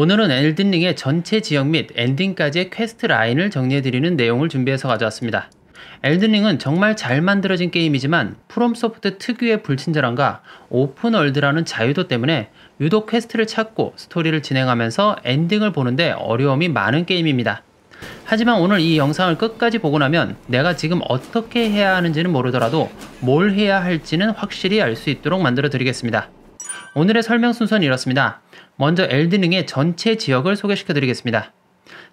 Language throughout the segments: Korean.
오늘은 엘든링의 전체 지역 및 엔딩까지의 퀘스트 라인을 정리해드리는 내용을 준비해서 가져왔습니다. 엘든링은 정말 잘 만들어진 게임이지만 프롬소프트 특유의 불친절함과 오픈월드라는 자유도 때문에 유독 퀘스트를 찾고 스토리를 진행하면서 엔딩을 보는데 어려움이 많은 게임입니다. 하지만 오늘 이 영상을 끝까지 보고 나면 내가 지금 어떻게 해야 하는지는 모르더라도 뭘 해야 할지는 확실히 알 수 있도록 만들어 드리겠습니다. 오늘의 설명 순서는 이렇습니다. 먼저 엘드능의 전체 지역을 소개시켜 드리겠습니다.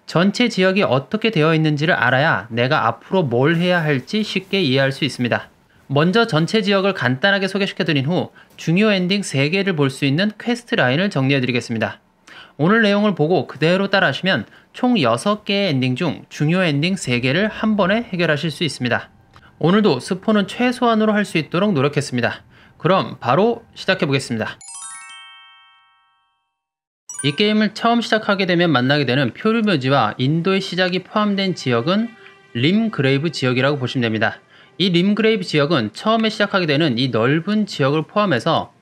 전체 지역이 어떻게 되어 있는지를 알아야 내가 앞으로 뭘 해야 할지 쉽게 이해할 수 있습니다. 먼저 전체 지역을 간단하게 소개시켜 드린 후 중요 엔딩 3개를 볼 수 있는 퀘스트 라인을 정리해 드리겠습니다. 오늘 내용을 보고 그대로 따라하시면 총 6개의 엔딩 중 중요 엔딩 3개를 한 번에 해결하실 수 있습니다. 오늘도 스포는 최소한으로 할 수 있도록 노력했습니다. 그럼 바로 시작해 보겠습니다. 이 게임을 처음 시작하게 되면 만나게 되는 표류묘지와 인도의 시작이 포함된 지역은 림그레이브 지역이라고 보시면 됩니다. 이 림그레이브 지역은 처음에 시작하게 되는 이 넓은 지역을 포함해서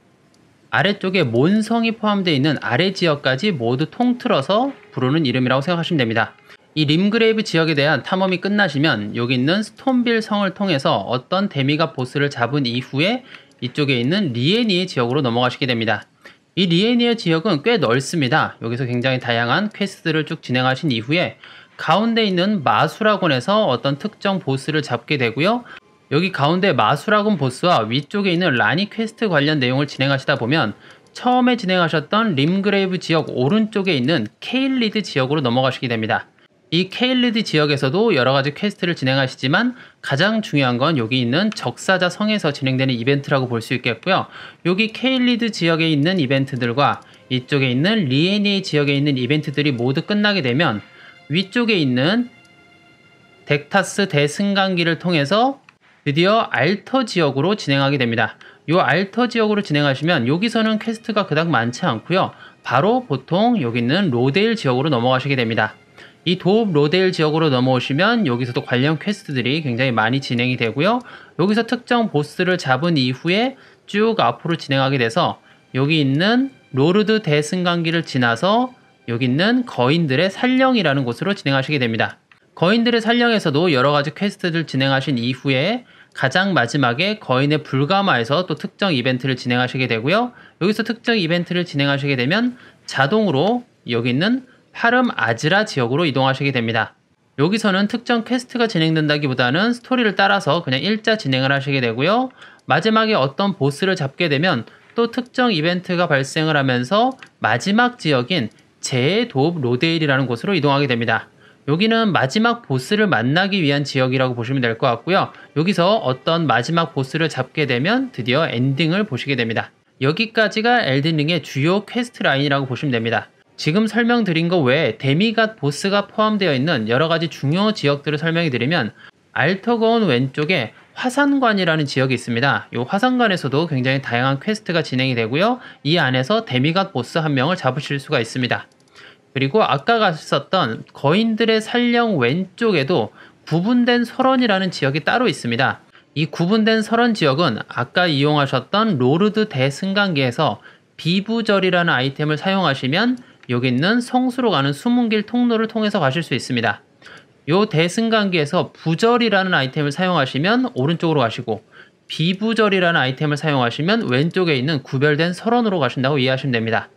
아래쪽에 몬성이 포함되어 있는 아래 지역까지 모두 통틀어서 부르는 이름이라고 생각하시면 됩니다. 이 림그레이브 지역에 대한 탐험이 끝나시면 여기 있는 스톤빌 성을 통해서 어떤 데미가 보스를 잡은 이후에 이쪽에 있는 리에니의 지역으로 넘어가시게 됩니다. 이 리에니어 지역은 꽤 넓습니다. 여기서 굉장히 다양한 퀘스트를 쭉 진행하신 이후에 가운데 있는 마수라곤에서 어떤 특정 보스를 잡게 되고요. 여기 가운데 마수라곤 보스와 위쪽에 있는 라니 퀘스트 관련 내용을 진행하시다 보면 처음에 진행하셨던 림그레이브 지역 오른쪽에 있는 케일리드 지역으로 넘어가시게 됩니다. 이 케일리드 지역에서도 여러 가지 퀘스트를 진행하시지만 가장 중요한 건 여기 있는 적사자 성에서 진행되는 이벤트라고 볼 수 있겠고요. 여기 케일리드 지역에 있는 이벤트들과 이쪽에 있는 리에니 지역에 있는 이벤트들이 모두 끝나게 되면 위쪽에 있는 덱타스 대승강기를 통해서 드디어 알터 지역으로 진행하게 됩니다. 이 알터 지역으로 진행하시면 여기서는 퀘스트가 그닥 많지 않고요. 바로 보통 여기 있는 로데일 지역으로 넘어가시게 됩니다. 이 도읍 로일 지역으로 넘어오시면 여기서도 관련 퀘스트들이 굉장히 많이 진행이 되고요. 여기서 특정 보스를 잡은 이후에 쭉 앞으로 진행하게 돼서 여기 있는 로르드 대승강기를 지나서 여기 있는 거인들의 산령이라는 곳으로 진행하시게 됩니다. 거인들의 산령에서도 여러 가지 퀘스트를 진행하신 이후에 가장 마지막에 거인의 불가마에서 또 특정 이벤트를 진행하시게 되고요. 여기서 특정 이벤트를 진행하시게 되면 자동으로 여기 있는 파름 아즈라 지역으로 이동하시게 됩니다. 여기서는 특정 퀘스트가 진행된다기보다는 스토리를 따라서 그냥 일자 진행을 하시게 되고요. 마지막에 어떤 보스를 잡게 되면 또 특정 이벤트가 발생을 하면서 마지막 지역인 제의 도읍 로데일이라는 곳으로 이동하게 됩니다. 여기는 마지막 보스를 만나기 위한 지역이라고 보시면 될 것 같고요. 여기서 어떤 마지막 보스를 잡게 되면 드디어 엔딩을 보시게 됩니다. 여기까지가 엘든링의 주요 퀘스트 라인이라고 보시면 됩니다. 지금 설명드린 것 외에 데미갓 보스가 포함되어 있는 여러 가지 중요 지역들을 설명해 드리면 알터거운 왼쪽에 화산관이라는 지역이 있습니다. 이 화산관에서도 굉장히 다양한 퀘스트가 진행이 되고요. 이 안에서 데미갓 보스 한 명을 잡으실 수가 있습니다. 그리고 아까 갔었던 거인들의 살령 왼쪽에도 구분된 설원이라는 지역이 따로 있습니다. 이 구분된 설원 지역은 아까 이용하셨던 로르드 대승강기에서 비부절이라는 아이템을 사용하시면 여기 있는 성수로 가는 수문길 통로를 통해서 가실 수 있습니다. 요 대승강기에서 부절이라는 아이템을 사용하시면 오른쪽으로 가시고 비부절이라는 아이템을 사용하시면 왼쪽에 있는 구별된 설원으로 가신다고 이해하시면 됩니다.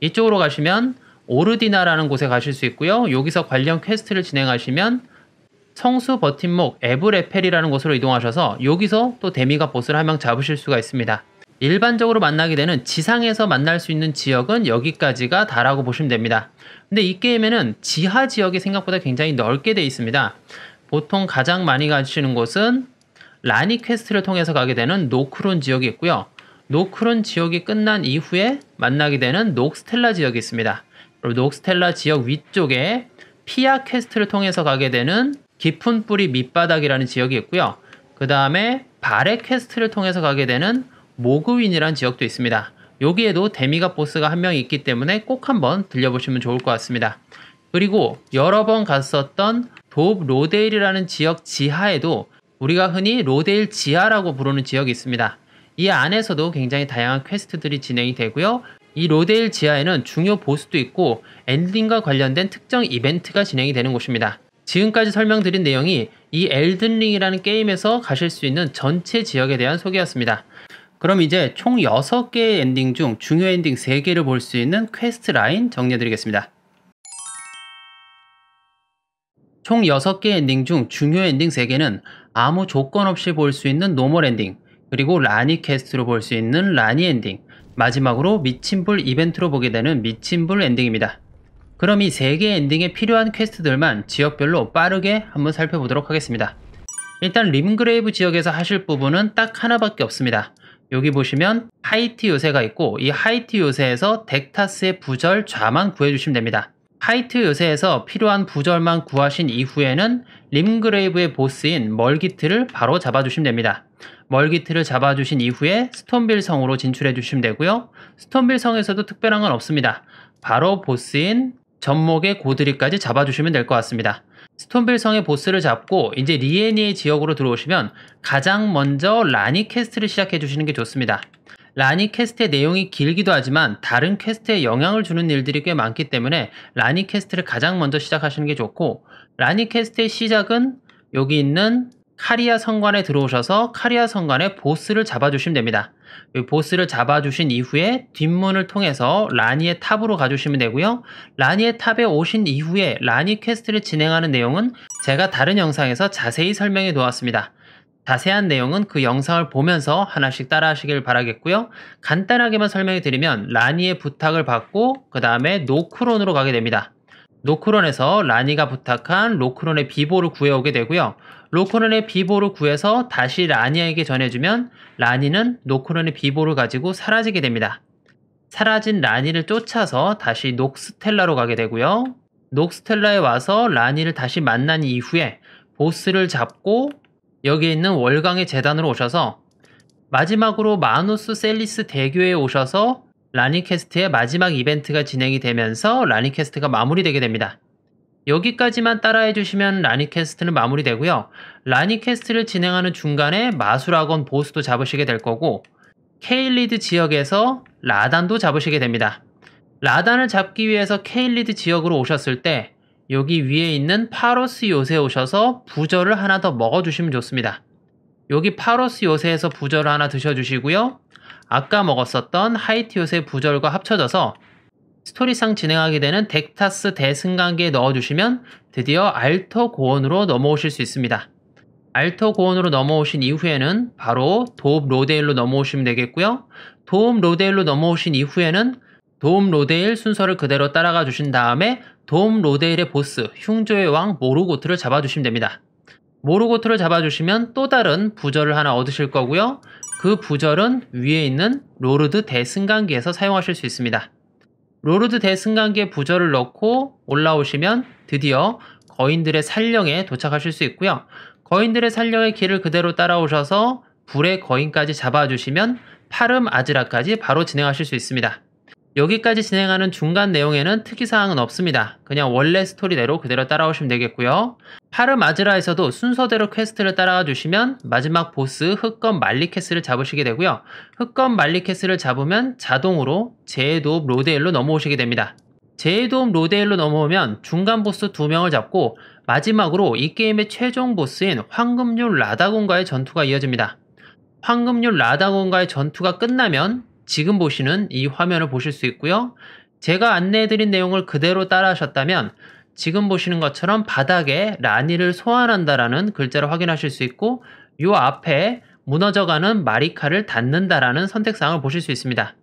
이쪽으로 가시면 오르디나라는 곳에 가실 수 있고요. 여기서 관련 퀘스트를 진행하시면 성수 버팀목 에브레펠이라는 곳으로 이동하셔서 여기서 또 데미가 보스를 한 명 잡으실 수가 있습니다. 일반적으로 만나게 되는 지상에서 만날 수 있는 지역은 여기까지가 다라고 보시면 됩니다. 근데 이 게임에는 지하 지역이 생각보다 굉장히 넓게 되어 있습니다. 보통 가장 많이 가시는 곳은 라니 퀘스트를 통해서 가게 되는 노크론 지역이 있고요. 노크론 지역이 끝난 이후에 만나게 되는 녹스텔라 지역이 있습니다. 그리고 녹스텔라 지역 위쪽에 피아 퀘스트를 통해서 가게 되는 깊은 뿌리 밑바닥이라는 지역이 있고요. 그 다음에 바레 퀘스트를 통해서 가게 되는 모그윈이라는 지역도 있습니다. 여기에도 데미가 보스가 한 명 있기 때문에 꼭 한번 들려보시면 좋을 것 같습니다. 그리고 여러 번 갔었던 도브 로데일이라는 지역 지하에도 우리가 흔히 로데일 지하라고 부르는 지역이 있습니다. 이 안에서도 굉장히 다양한 퀘스트들이 진행이 되고요. 이 로데일 지하에는 중요 보스도 있고 엔딩과 관련된 특정 이벤트가 진행이 되는 곳입니다. 지금까지 설명드린 내용이 이 엘든링이라는 게임에서 가실 수 있는 전체 지역에 대한 소개였습니다. 그럼 이제 총 6개의 엔딩 중 중요 엔딩 3개를 볼 수 있는 퀘스트 라인 정리해드리겠습니다. 총 6개의 엔딩 중 중요 엔딩 3개는 아무 조건 없이 볼 수 있는 노멀 엔딩, 그리고 라니 퀘스트로 볼 수 있는 라니 엔딩, 마지막으로 미친불 이벤트로 보게 되는 미친불 엔딩입니다. 그럼 이 3개의 엔딩에 필요한 퀘스트들만 지역별로 빠르게 한번 살펴보도록 하겠습니다. 일단 림그레이브 지역에서 하실 부분은 딱 하나밖에 없습니다. 여기 보시면 하이티 요새가 있고 이 하이티 요새에서 덱타스의 부절 좌만 구해주시면 됩니다. 하이트 요새에서 필요한 부절만 구하신 이후에는 림그레이브의 보스인 멀기트를 바로 잡아주시면 됩니다. 멀기트를 잡아주신 이후에 스톤빌 성으로 진출해 주시면 되고요. 스톤빌 성에서도 특별한 건 없습니다. 바로 보스인 전목의 고드리까지 잡아주시면 될 것 같습니다. 스톤빌 성의 보스를 잡고 이제 리에니의 지역으로 들어오시면 가장 먼저 라니 퀘스트를 시작해 주시는 게 좋습니다. 라니 퀘스트의 내용이 길기도 하지만 다른 퀘스트에 영향을 주는 일들이 꽤 많기 때문에 라니 퀘스트를 가장 먼저 시작하시는 게 좋고 라니 퀘스트의 시작은 여기 있는 카리아 성관에 들어오셔서 카리아 성관의 보스를 잡아주시면 됩니다. 보스를 잡아주신 이후에 뒷문을 통해서 라니의 탑으로 가주시면 되고요. 라니의 탑에 오신 이후에 라니 퀘스트를 진행하는 내용은 제가 다른 영상에서 자세히 설명해 놓았습니다. 자세한 내용은 그 영상을 보면서 하나씩 따라 하시길 바라겠고요. 간단하게만 설명해 드리면 라니의 부탁을 받고 그 다음에 노크론으로 가게 됩니다. 노크론에서 라니가 부탁한 노크론의 비보를 구해오게 되고요. 로코런의 비보를 구해서 다시 라니에게 전해주면 라니는 노코런의 비보를 가지고 사라지게 됩니다. 사라진 라니를 쫓아서 다시 녹스텔라로 가게 되고요. 녹스텔라에 와서 라니를 다시 만난 이후에 보스를 잡고 여기 에 있는 월광의 재단으로 오셔서 마지막으로 마누스 셀리스 대교에 오셔서 라니캐스트의 마지막 이벤트가 진행이 되면서 라니캐스트가 마무리되게 됩니다. 여기까지만 따라해 주시면 라니캐스트는 마무리되고요. 라니캐스트를 진행하는 중간에 마술학원 보스도 잡으시게 될 거고 케일리드 지역에서 라단도 잡으시게 됩니다. 라단을 잡기 위해서 케일리드 지역으로 오셨을 때 여기 위에 있는 파로스 요새 에 오셔서 부절을 하나 더 먹어주시면 좋습니다. 여기 파로스 요새에서 부절을 하나 드셔주시고요. 아까 먹었었던 하이티 요새 부절과 합쳐져서 스토리상 진행하게 되는 덱타스 대승강기에 넣어주시면 드디어 알터 고원으로 넘어오실 수 있습니다. 알터 고원으로 넘어오신 이후에는 바로 도움 로데일로 넘어오시면 되겠고요. 도움 로데일로 넘어오신 이후에는 도움 로데일 순서를 그대로 따라가 주신 다음에 도움 로데일의 보스 흉조의 왕 모로고트를 잡아주시면 됩니다. 모로고트를 잡아주시면 또 다른 부절을 하나 얻으실 거고요. 그 부절은 위에 있는 로르드 대승강기에서 사용하실 수 있습니다. 로르드 대승강계 부절을 넣고 올라오시면 드디어 거인들의 산령에 도착하실 수 있고요. 거인들의 산령의 길을 그대로 따라오셔서 불의 거인까지 잡아주시면 파름 아즈라까지 바로 진행하실 수 있습니다. 여기까지 진행하는 중간 내용에는 특이사항은 없습니다. 그냥 원래 스토리대로 그대로 따라오시면 되겠고요. 파르마즈라에서도 순서대로 퀘스트를 따라와 주시면 마지막 보스 흑검 말리케스를 잡으시게 되고요. 흑검 말리케스를 잡으면 자동으로 제도움 로데일로 넘어오시게 됩니다. 제도움 로데일로 넘어오면 중간 보스 2명을 잡고 마지막으로 이 게임의 최종 보스인 황금률 라다곤과의 전투가 이어집니다. 황금률 라다곤과의 전투가 끝나면 지금 보시는 이 화면을 보실 수 있고요. 제가 안내해드린 내용을 그대로 따라하셨다면 지금 보시는 것처럼 바닥에 라니를 소환한다라는 글자를 확인하실 수 있고 요 앞에 무너져가는 마리카를 닫는다라는 선택사항을 보실 수 있습니다.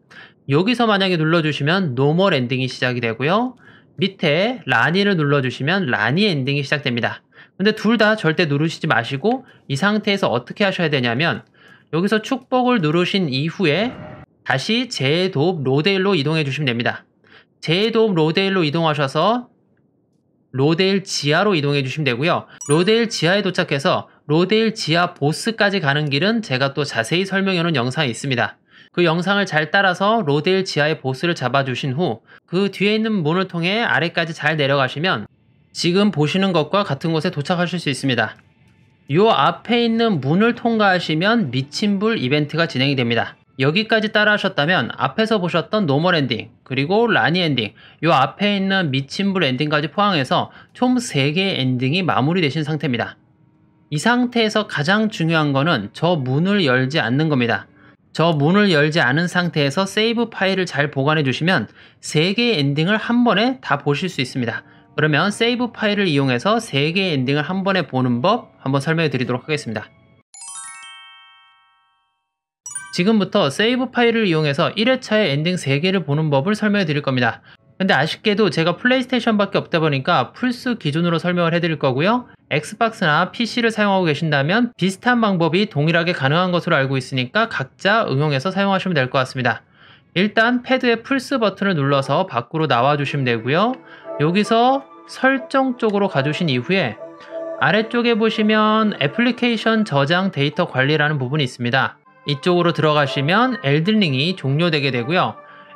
여기서 만약에 눌러주시면 노멀 엔딩이 시작이 되고요. 밑에 라니를 눌러주시면 라니 엔딩이 시작됩니다. 근데 둘 다 절대 누르시지 마시고 이 상태에서 어떻게 하셔야 되냐면 여기서 축복을 누르신 이후에 다시 제도읍 로데일로 이동해 주시면 됩니다. 제도읍 로데일로 이동하셔서 로데일 지하로 이동해 주시면 되고요. 로데일 지하에 도착해서 로데일 지하 보스까지 가는 길은 제가 또 자세히 설명해 놓은 영상이 있습니다. 그 영상을 잘 따라서 로데일 지하의 보스를 잡아주신 후 그 뒤에 있는 문을 통해 아래까지 잘 내려가시면 지금 보시는 것과 같은 곳에 도착하실 수 있습니다. 이 앞에 있는 문을 통과하시면 미친불 이벤트가 진행이 됩니다. 여기까지 따라 하셨다면 앞에서 보셨던 노멀 엔딩 그리고 라니 엔딩 요 앞에 있는 미친불 엔딩까지 포함해서 총 3개의 엔딩이 마무리되신 상태입니다. 이 상태에서 가장 중요한 거는 저 문을 열지 않는 겁니다. 저 문을 열지 않은 상태에서 세이브 파일을 잘 보관해 주시면 3개의 엔딩을 한 번에 다 보실 수 있습니다. 그러면 세이브 파일을 이용해서 3개의 엔딩을 한 번에 보는 법 한번 설명해 드리도록 하겠습니다. 지금부터 세이브 파일을 이용해서 1회차의 엔딩 3개를 보는 법을 설명해 드릴 겁니다. 근데 아쉽게도 제가 플레이스테이션밖에 없다 보니까 플스 기준으로 설명을 해드릴 거고요. 엑스박스나 PC를 사용하고 계신다면 비슷한 방법이 동일하게 가능한 것으로 알고 있으니까 각자 응용해서 사용하시면 될 것 같습니다. 일단 패드의 플스 버튼을 눌러서 밖으로 나와주시면 되고요. 여기서 설정 쪽으로 가주신 이후에 아래쪽에 보시면 애플리케이션 저장 데이터 관리라는 부분이 있습니다. 이쪽으로 들어가시면 엘든링이 종료되게 되고요.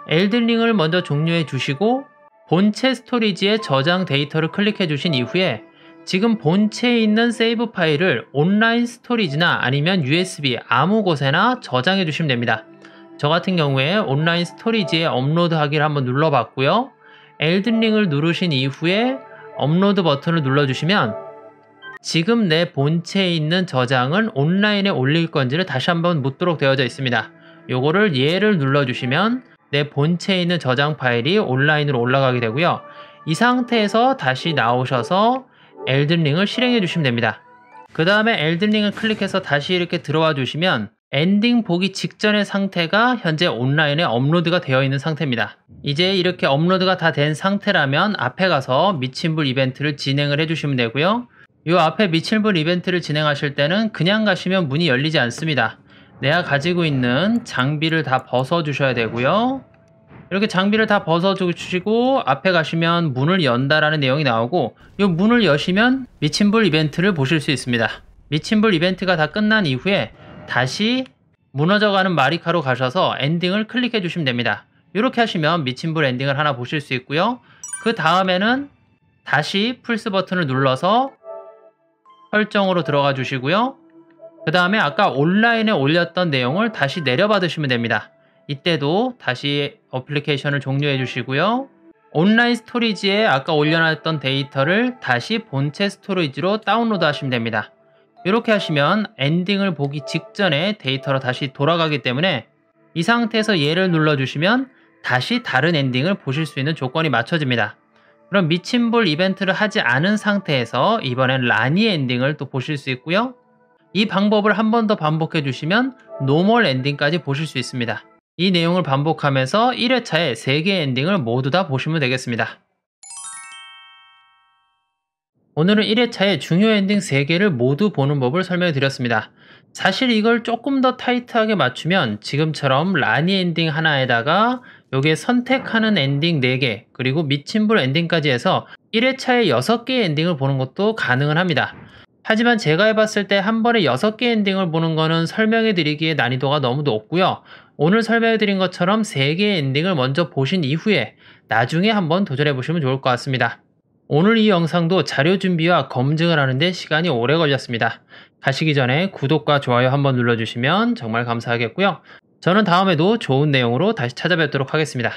엘든링을 먼저 종료해 주시고 본체 스토리지에 저장 데이터를 클릭해 주신 이후에 지금 본체에 있는 세이브 파일을 온라인 스토리지나 아니면 USB 아무 곳에나 저장해 주시면 됩니다. 저 같은 경우에 온라인 스토리지에 업로드하기를 한번 눌러봤고요. 엘든링을 누르신 이후에 업로드 버튼을 눌러주시면 지금 내 본체에 있는 저장은 온라인에 올릴 건지를 다시 한번 묻도록 되어져 있습니다. 요거를 예를 눌러주시면 내 본체에 있는 저장 파일이 온라인으로 올라가게 되고요. 이 상태에서 다시 나오셔서 엘든링을 실행해 주시면 됩니다. 그 다음에 엘든링을 클릭해서 다시 이렇게 들어와 주시면 엔딩 보기 직전의 상태가 현재 온라인에 업로드가 되어 있는 상태입니다. 이제 이렇게 업로드가 다 된 상태라면 앞에 가서 미친불 이벤트를 진행을 해주시면 되고요. 요 앞에 미칠불 이벤트를 진행하실 때는 그냥 가시면 문이 열리지 않습니다. 내가 가지고 있는 장비를 다 벗어주셔야 되고요. 이렇게 장비를 다 벗어주시고 앞에 가시면 문을 연다라는 내용이 나오고 이 문을 여시면 미친불 이벤트를 보실 수 있습니다. 미친불 이벤트가 다 끝난 이후에 다시 무너져가는 마리카로 가셔서 엔딩을 클릭해 주시면 됩니다. 이렇게 하시면 미친불 엔딩을 하나 보실 수 있고요. 그 다음에는 다시 플스 버튼을 눌러서 설정으로 들어가 주시고요. 그 다음에 아까 온라인에 올렸던 내용을 다시 내려받으시면 됩니다. 이때도 다시 어플리케이션을 종료해 주시고요. 온라인 스토리지에 아까 올려놨던 데이터를 다시 본체 스토리지로 다운로드 하시면 됩니다. 이렇게 하시면 엔딩을 보기 직전에 데이터로 다시 돌아가기 때문에 이 상태에서 얘를 눌러주시면 다시 다른 엔딩을 보실 수 있는 조건이 맞춰집니다. 그럼 미친불 이벤트를 하지 않은 상태에서 이번엔 라니 엔딩을 또 보실 수 있고요. 이 방법을 한 번 더 반복해 주시면 노멀 엔딩까지 보실 수 있습니다. 이 내용을 반복하면서 1회차에 3개의 엔딩을 모두 다 보시면 되겠습니다. 오늘은 1회차에 중요 엔딩 3개를 모두 보는 법을 설명해 드렸습니다. 사실 이걸 조금 더 타이트하게 맞추면 지금처럼 라니 엔딩 하나에다가 여기에 선택하는 엔딩 4개 그리고 미친불 엔딩까지 해서 1회차에 6개의 엔딩을 보는 것도 가능은 합니다. 하지만 제가 해봤을 때 한 번에 6개 엔딩을 보는 거는 설명해 드리기에 난이도가 너무 높고요. 오늘 설명해 드린 것처럼 3개의 엔딩을 먼저 보신 이후에 나중에 한번 도전해 보시면 좋을 것 같습니다. 오늘 이 영상도 자료 준비와 검증을 하는데 시간이 오래 걸렸습니다. 가시기 전에 구독과 좋아요 한번 눌러주시면 정말 감사하겠고요. 저는 다음에도 좋은 내용으로 다시 찾아뵙도록 하겠습니다.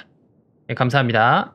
예, 감사합니다.